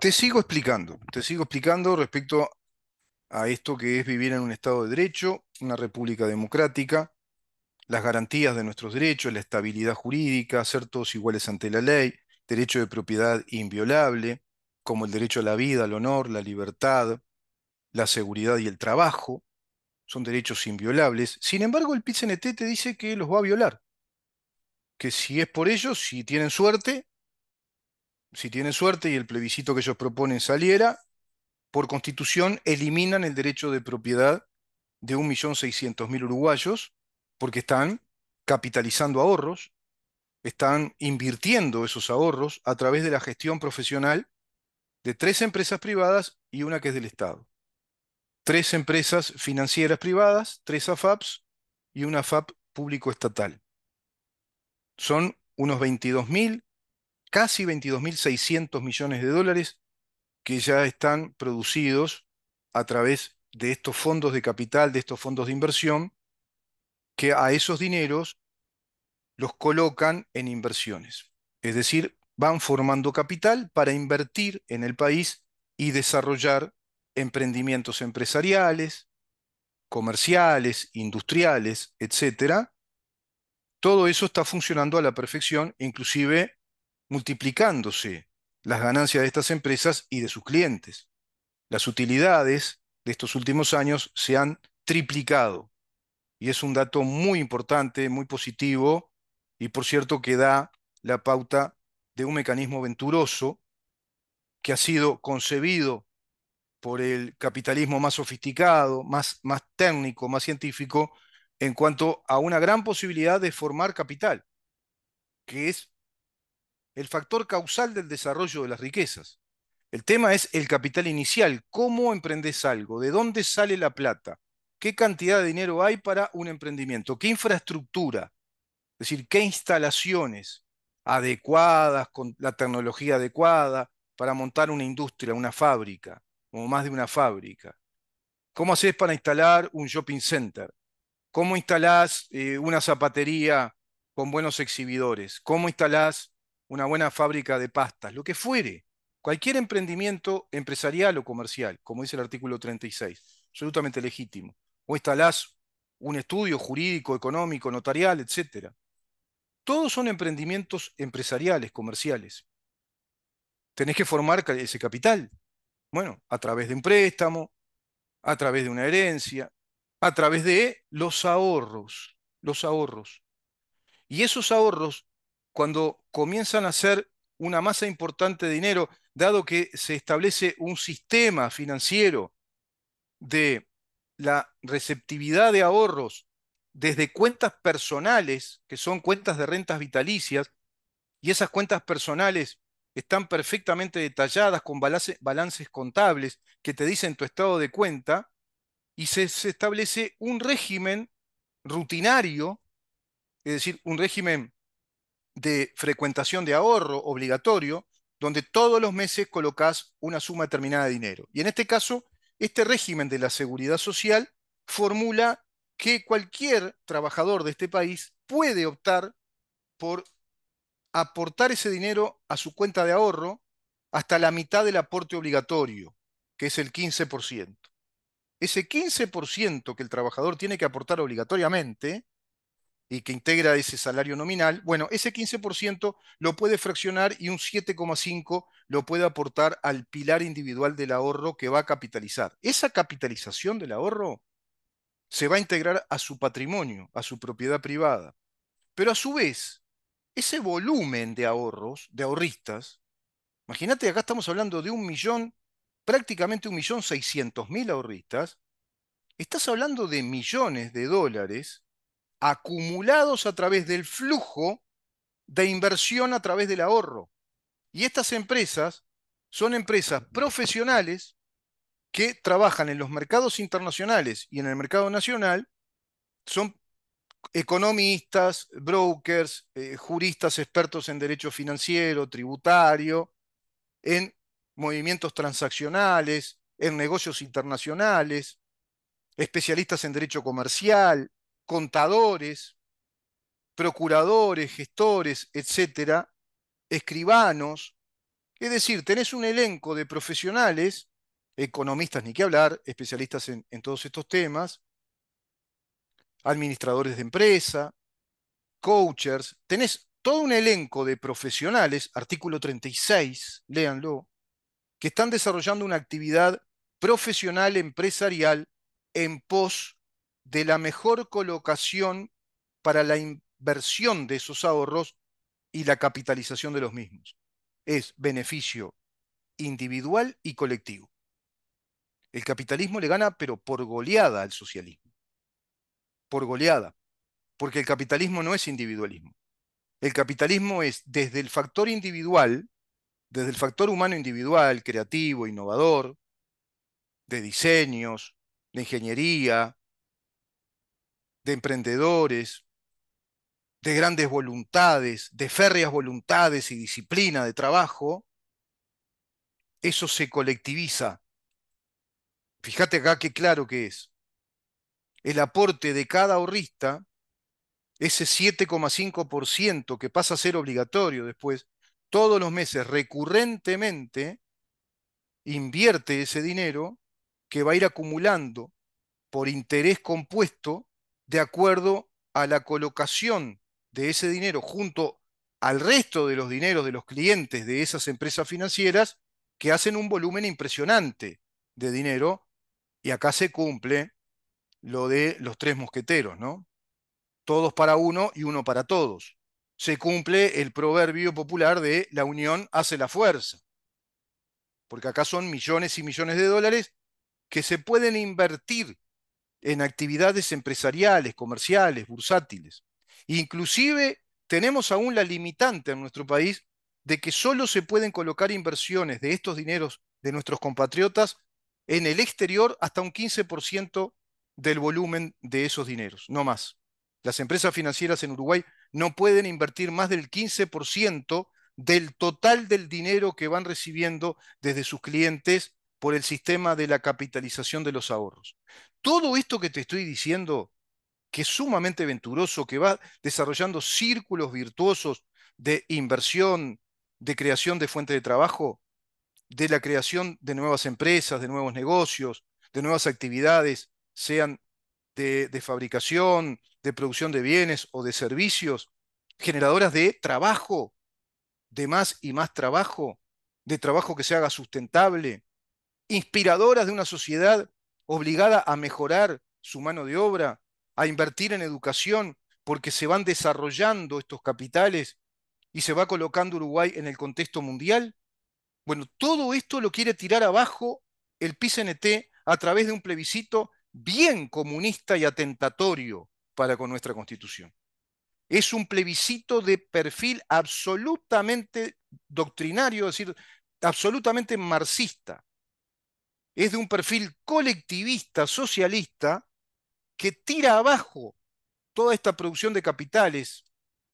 Te sigo explicando, te sigo explicando respecto a esto que es vivir en un Estado de Derecho, una república democrática, las garantías de nuestros derechos, la estabilidad jurídica, ser todos iguales ante la ley, derecho de propiedad inviolable, como el derecho a la vida, al honor, la libertad, la seguridad y el trabajo, son derechos inviolables. Sin embargo, el PICNT te dice que los va a violar, que si es por ellos, si tienen suerte, si tienen suerte y el plebiscito que ellos proponen saliera, por constitución eliminan el derecho de propiedad de 1.600.000 uruguayos porque están capitalizando ahorros, están invirtiendo esos ahorros a través de la gestión profesional de tres empresas privadas y una que es del Estado. Tres empresas financieras privadas, tres AFAPs y una AFAP público estatal. Son unos 22.000 casi 22.600 millones de dólares que ya están producidos a través de estos fondos de capital, de estos fondos de inversión, que a esos dineros los colocan en inversiones. Es decir, van formando capital para invertir en el país y desarrollar emprendimientos empresariales, comerciales, industriales, etc. Todo eso está funcionando a la perfección, inclusive multiplicándose las ganancias de estas empresas y de sus clientes. Las utilidades de estos últimos años se han triplicado y es un dato muy importante, muy positivo y por cierto que da la pauta de un mecanismo venturoso que ha sido concebido por el capitalismo más sofisticado, más, más técnico, más científico, en cuanto a una gran posibilidad de formar capital, que es el factor causal del desarrollo de las riquezas. El tema es el capital inicial, cómo emprendes algo, de dónde sale la plata, qué cantidad de dinero hay para un emprendimiento, qué infraestructura, es decir, qué instalaciones adecuadas, con la tecnología adecuada para montar una industria, una fábrica, o más de una fábrica. ¿Cómo haces para instalar un shopping center? ¿Cómo instalás eh, una zapatería con buenos exhibidores? ¿Cómo instalás una buena fábrica de pastas, lo que fuere, cualquier emprendimiento empresarial o comercial, como dice el artículo 36, absolutamente legítimo. O instalás un estudio jurídico, económico, notarial, etc. Todos son emprendimientos empresariales, comerciales. Tenés que formar ese capital. Bueno, a través de un préstamo, a través de una herencia, a través de los ahorros, los ahorros. Y esos ahorros cuando comienzan a hacer una masa importante de dinero, dado que se establece un sistema financiero de la receptividad de ahorros desde cuentas personales, que son cuentas de rentas vitalicias, y esas cuentas personales están perfectamente detalladas con balances contables que te dicen tu estado de cuenta, y se establece un régimen rutinario, es decir, un régimen de frecuentación de ahorro obligatorio, donde todos los meses colocas una suma determinada de dinero. Y en este caso, este régimen de la seguridad social formula que cualquier trabajador de este país puede optar por aportar ese dinero a su cuenta de ahorro hasta la mitad del aporte obligatorio, que es el 15%. Ese 15% que el trabajador tiene que aportar obligatoriamente y que integra ese salario nominal, bueno, ese 15% lo puede fraccionar y un 7,5% lo puede aportar al pilar individual del ahorro que va a capitalizar. Esa capitalización del ahorro se va a integrar a su patrimonio, a su propiedad privada. Pero a su vez, ese volumen de ahorros, de ahorristas, imagínate, acá estamos hablando de un millón, prácticamente un millón seiscientos mil ahorristas, estás hablando de millones de dólares acumulados a través del flujo de inversión a través del ahorro. Y estas empresas son empresas profesionales que trabajan en los mercados internacionales y en el mercado nacional, son economistas, brokers, eh, juristas expertos en derecho financiero, tributario, en movimientos transaccionales, en negocios internacionales, especialistas en derecho comercial, contadores, procuradores, gestores, etcétera, escribanos. Es decir, tenés un elenco de profesionales, economistas ni que hablar, especialistas en, todos estos temas, administradores de empresa, coaches, tenés todo un elenco de profesionales, artículo 36, léanlo, que están desarrollando una actividad profesional empresarial en pos de la mejor colocación para la inversión de esos ahorros y la capitalización de los mismos. Es beneficio individual y colectivo. El capitalismo le gana, pero por goleada al socialismo. Por goleada. Porque el capitalismo no es individualismo. El capitalismo es desde el factor individual, desde el factor humano individual, creativo, innovador, de diseños, de ingeniería, de emprendedores, de grandes voluntades, de férreas voluntades y disciplina de trabajo, eso se colectiviza. Fíjate acá qué claro que es. El aporte de cada ahorrista, ese 7,5% que pasa a ser obligatorio después, todos los meses recurrentemente, invierte ese dinero que va a ir acumulando por interés compuesto de acuerdo a la colocación de ese dinero junto al resto de los dineros de los clientes de esas empresas financieras que hacen un volumen impresionante de dinero y acá se cumple lo de los tres mosqueteros, ¿no? Todos para uno y uno para todos. Se cumple el proverbio popular de la unión hace la fuerza, porque acá son millones y millones de dólares que se pueden invertir en actividades empresariales, comerciales, bursátiles. Inclusive tenemos aún la limitante en nuestro país de que solo se pueden colocar inversiones de estos dineros de nuestros compatriotas en el exterior hasta un 15% del volumen de esos dineros, no más. Las empresas financieras en Uruguay no pueden invertir más del 15% del total del dinero que van recibiendo desde sus clientes por el sistema de la capitalización de los ahorros. Todo esto que te estoy diciendo, que es sumamente venturoso, que va desarrollando círculos virtuosos de inversión, de creación de fuente de trabajo, de la creación de nuevas empresas, de nuevos negocios, de nuevas actividades, sean de, de fabricación, de producción de bienes o de servicios, generadoras de trabajo, de más y más trabajo, de trabajo que se haga sustentable, inspiradoras de una sociedad obligada a mejorar su mano de obra, a invertir en educación, porque se van desarrollando estos capitales y se va colocando Uruguay en el contexto mundial? Bueno, todo esto lo quiere tirar abajo el PCNT a través de un plebiscito bien comunista y atentatorio para con nuestra constitución. Es un plebiscito de perfil absolutamente doctrinario, es decir, absolutamente marxista es de un perfil colectivista, socialista, que tira abajo toda esta producción de capitales,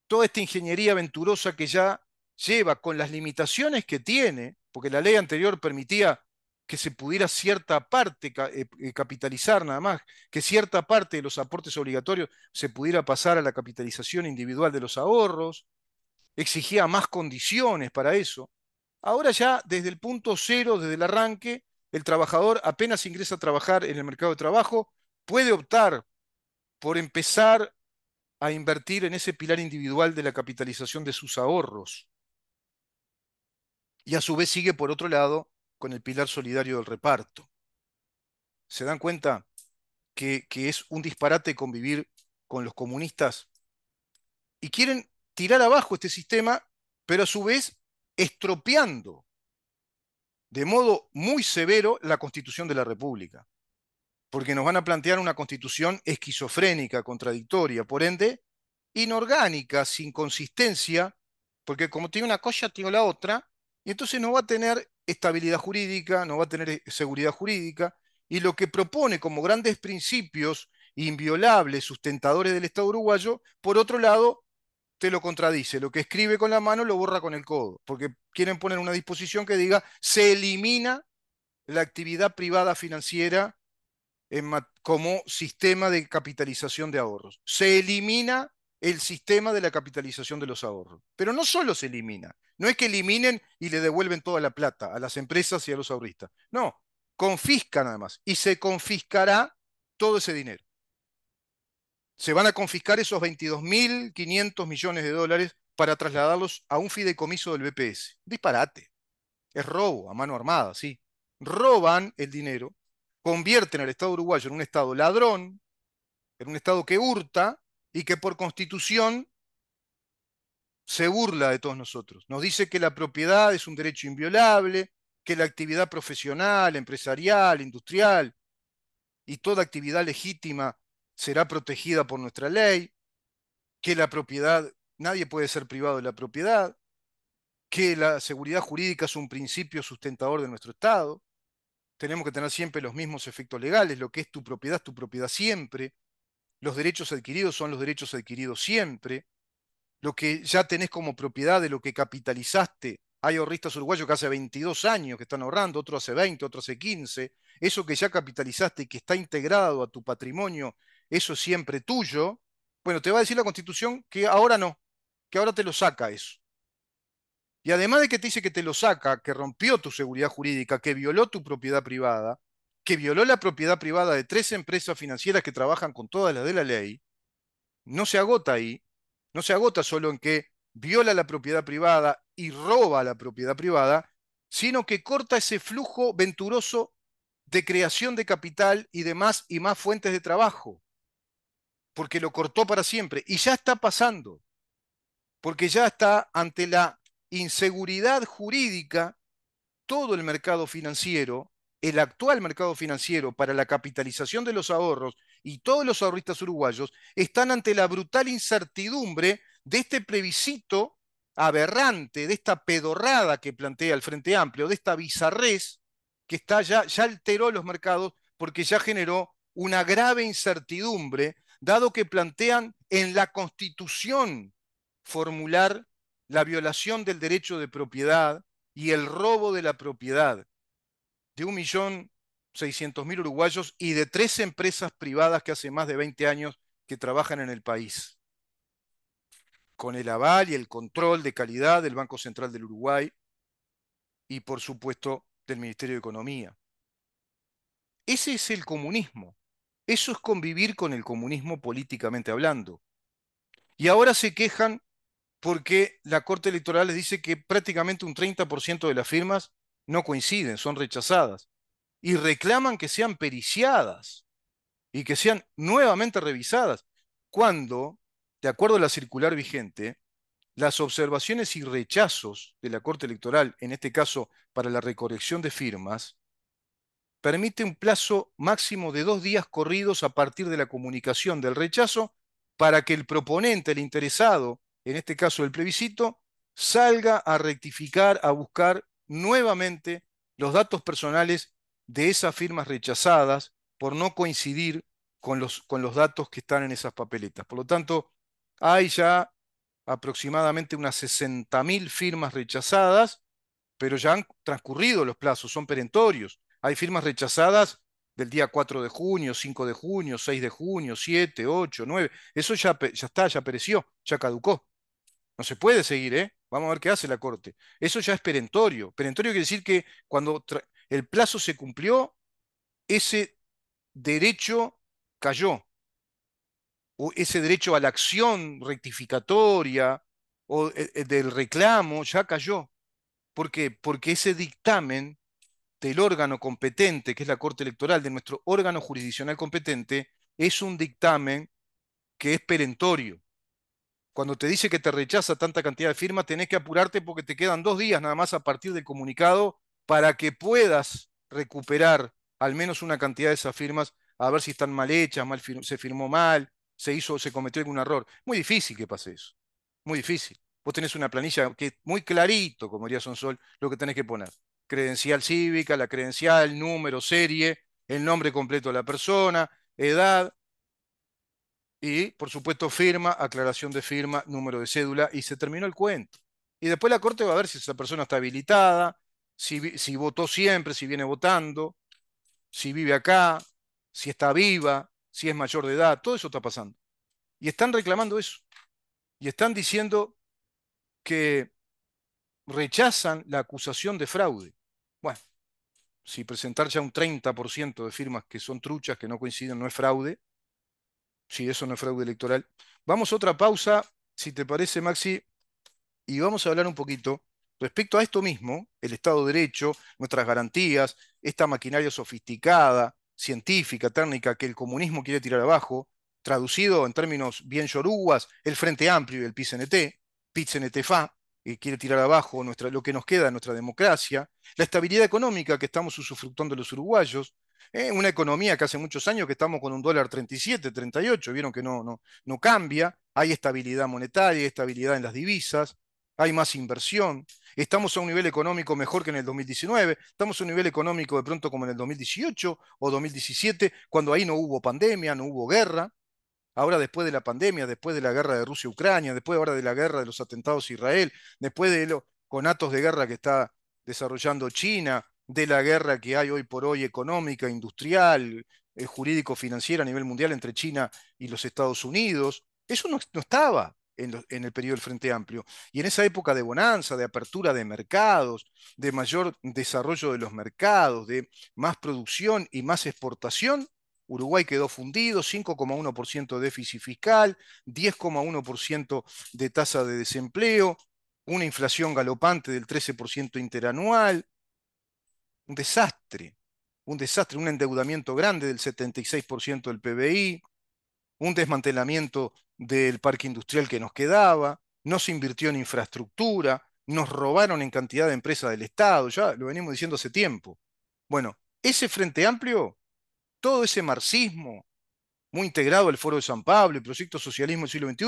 toda esta ingeniería aventurosa que ya lleva con las limitaciones que tiene, porque la ley anterior permitía que se pudiera cierta parte eh, eh, capitalizar nada más, que cierta parte de los aportes obligatorios se pudiera pasar a la capitalización individual de los ahorros, exigía más condiciones para eso. Ahora ya desde el punto cero, desde el arranque, el trabajador apenas ingresa a trabajar en el mercado de trabajo, puede optar por empezar a invertir en ese pilar individual de la capitalización de sus ahorros. Y a su vez sigue, por otro lado, con el pilar solidario del reparto. ¿Se dan cuenta que, es un disparate convivir con los comunistas? Y quieren tirar abajo este sistema, pero a su vez estropeando de modo muy severo la constitución de la República, porque nos van a plantear una constitución esquizofrénica, contradictoria, por ende, inorgánica, sin consistencia, porque como tiene una cosa, tiene la otra, y entonces no va a tener estabilidad jurídica, no va a tener eh, seguridad jurídica, y lo que propone como grandes principios inviolables, sustentadores del Estado uruguayo, por otro lado, Usted lo contradice. Lo que escribe con la mano lo borra con el codo, porque quieren poner una disposición que diga se elimina la actividad privada financiera como sistema de capitalización de ahorros. Se elimina el sistema de la capitalización de los ahorros. Pero no solo se elimina, no es que eliminen y le devuelven toda la plata a las empresas y a los ahorristas. No, confiscan además y se confiscará todo ese dinero se van a confiscar esos 22.500 millones de dólares para trasladarlos a un fideicomiso del BPS. Disparate. Es robo a mano armada, sí. Roban el dinero, convierten al Estado uruguayo en un Estado ladrón, en un Estado que hurta y que por constitución se burla de todos nosotros. Nos dice que la propiedad es un derecho inviolable, que la actividad profesional, empresarial, industrial y toda actividad legítima será protegida por nuestra ley, que la propiedad, nadie puede ser privado de la propiedad, que la seguridad jurídica es un principio sustentador de nuestro Estado, tenemos que tener siempre los mismos efectos legales, lo que es tu propiedad es tu propiedad siempre, los derechos adquiridos son los derechos adquiridos siempre, lo que ya tenés como propiedad de lo que capitalizaste. Hay ahorristas uruguayos que hace 22 años que están ahorrando, otro hace 20, otro hace 15. Eso que ya capitalizaste y que está integrado a tu patrimonio eso siempre tuyo, bueno, te va a decir la Constitución que ahora no, que ahora te lo saca eso. Y además de que te dice que te lo saca, que rompió tu seguridad jurídica, que violó tu propiedad privada, que violó la propiedad privada de tres empresas financieras que trabajan con todas las de la ley, no se agota ahí, no se agota solo en que viola la propiedad privada y roba la propiedad privada, sino que corta ese flujo venturoso de creación de capital y de más y más fuentes de trabajo porque lo cortó para siempre. Y ya está pasando, porque ya está ante la inseguridad jurídica todo el mercado financiero, el actual mercado financiero para la capitalización de los ahorros y todos los ahorristas uruguayos están ante la brutal incertidumbre de este plebiscito aberrante, de esta pedorrada que plantea el Frente Amplio, de esta bizarrés que está ya, ya alteró los mercados porque ya generó una grave incertidumbre dado que plantean en la Constitución formular la violación del derecho de propiedad y el robo de la propiedad de 1.600.000 uruguayos y de tres empresas privadas que hace más de 20 años que trabajan en el país, con el aval y el control de calidad del Banco Central del Uruguay y, por supuesto, del Ministerio de Economía. Ese es el comunismo. Eso es convivir con el comunismo políticamente hablando. Y ahora se quejan porque la Corte Electoral les dice que prácticamente un 30% de las firmas no coinciden, son rechazadas. Y reclaman que sean periciadas y que sean nuevamente revisadas, cuando, de acuerdo a la circular vigente, las observaciones y rechazos de la Corte Electoral, en este caso para la recolección de firmas, permite un plazo máximo de dos días corridos a partir de la comunicación del rechazo para que el proponente, el interesado, en este caso el plebiscito, salga a rectificar, a buscar nuevamente los datos personales de esas firmas rechazadas por no coincidir con los, con los datos que están en esas papeletas. Por lo tanto, hay ya aproximadamente unas 60.000 firmas rechazadas, pero ya han transcurrido los plazos, son perentorios. Hay firmas rechazadas del día 4 de junio, 5 de junio, 6 de junio, 7, 8, 9. Eso ya, está, ya pereció, ya caducó. No se puede seguir, ¿eh? Vamos a ver qué hace la Corte. Eso ya es perentorio. Perentorio quiere decir que cuando el plazo se cumplió, ese derecho cayó. O ese derecho a la acción rectificatoria o eh, eh, del reclamo ya cayó. ¿Por qué? Porque ese dictamen del órgano competente, que es la Corte Electoral, de nuestro órgano jurisdiccional competente, es un dictamen que es perentorio. Cuando te dice que te rechaza tanta cantidad de firmas, tenés que apurarte porque te quedan dos días nada más a partir del comunicado para que puedas recuperar al menos una cantidad de esas firmas, a ver si están mal hechas, mal se firmó mal, se hizo, se cometió algún error. Muy difícil que pase eso. Muy difícil. Vos tenés una planilla que es muy clarito, como diría sol lo que tenés que poner credencial cívica, la credencial, número, serie, el nombre completo de la persona, edad y, por supuesto, firma, aclaración de firma, número de cédula y se terminó el cuento. Y después la corte va a ver si esa persona está habilitada, si, si votó siempre, si viene votando, si vive acá, si está viva, si es mayor de edad, todo eso está pasando. Y están reclamando eso. Y están diciendo que rechazan la acusación de fraude si presentarse ya un 30% de firmas que son truchas, que no coinciden, no es fraude, si eso no es fraude electoral. Vamos a otra pausa, si te parece, Maxi, y vamos a hablar un poquito respecto a esto mismo, el Estado de Derecho, nuestras garantías, esta maquinaria sofisticada, científica, técnica, que el comunismo quiere tirar abajo, traducido en términos bien yorugas, el Frente Amplio y el PCNT, PICNT-FA, eh, quiere tirar abajo nuestra, lo que nos queda de nuestra democracia, la estabilidad económica que estamos usufructuando los uruguayos, eh, una economía que hace muchos años que estamos con un dólar 37, 38, vieron que no, no, no cambia, hay estabilidad monetaria, hay estabilidad en las divisas, hay más inversión, estamos a un nivel económico mejor que en el 2019, estamos a un nivel económico de pronto como en el 2018 o 2017, cuando ahí no hubo pandemia, no hubo guerra ahora después de la pandemia, después de la guerra de Rusia-Ucrania, después ahora de la guerra de los atentados a Israel, después de los conatos de guerra que está desarrollando China, de la guerra que hay hoy por hoy económica, industrial, eh, jurídico-financiera a nivel mundial entre China y los Estados Unidos. Eso no, estaba en, en, el periodo del Frente Amplio. Y en esa época de bonanza, de apertura de mercados, de mayor desarrollo de los mercados, de más producción y más exportación, Uruguay quedó fundido, 5,1% de déficit fiscal, 10,1% de tasa de desempleo, una inflación galopante del 13% interanual, un desastre, un desastre, un endeudamiento grande del 76% del PBI, un desmantelamiento del parque industrial que nos quedaba, no se invirtió en infraestructura, nos robaron en cantidad de empresas del Estado, ya lo venimos diciendo hace tiempo. Bueno, ese Frente Amplio todo ese marxismo, muy integrado al Foro de San Pablo, el Proyecto Socialismo del siglo XXI,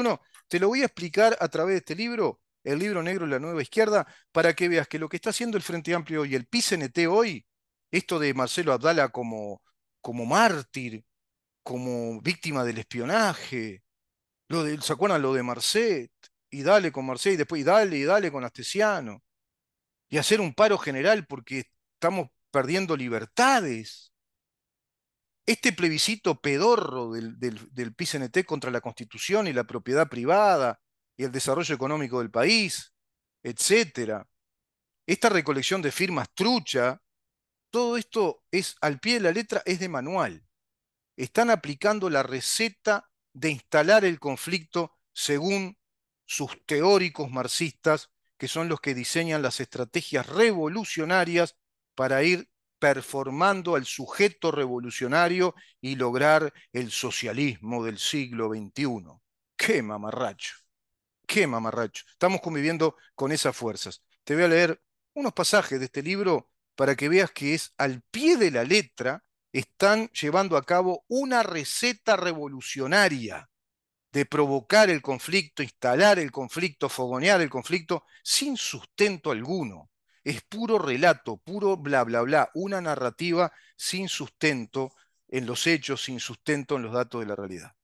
te lo voy a explicar a través de este libro, el libro negro de la nueva izquierda, para que veas que lo que está haciendo el Frente Amplio y el PCNT hoy, esto de Marcelo Abdala como, como mártir, como víctima del espionaje, lo de, sacuana lo de Marcet? Y dale con Marcet, y después y dale, y dale con Astesiano. Y hacer un paro general porque estamos perdiendo libertades este plebiscito pedorro del, del, contra la constitución y la propiedad privada y el desarrollo económico del país, etcétera, esta recolección de firmas trucha, todo esto es al pie de la letra, es de manual. Están aplicando la receta de instalar el conflicto según sus teóricos marxistas, que son los que diseñan las estrategias revolucionarias para ir performando al sujeto revolucionario y lograr el socialismo del siglo XXI. ¡Qué mamarracho! ¡Qué mamarracho! Estamos conviviendo con esas fuerzas. Te voy a leer unos pasajes de este libro para que veas que es al pie de la letra, están llevando a cabo una receta revolucionaria de provocar el conflicto, instalar el conflicto, fogonear el conflicto sin sustento alguno es puro relato, puro bla, bla, bla, una narrativa sin sustento en los hechos, sin sustento en los datos de la realidad.